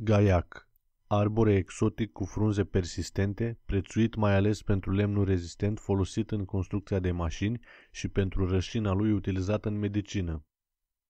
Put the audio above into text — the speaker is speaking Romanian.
Gaiac, arbore exotic cu frunze persistente, prețuit mai ales pentru lemnul rezistent folosit în construcția de mașini și pentru rășina lui utilizată în medicină.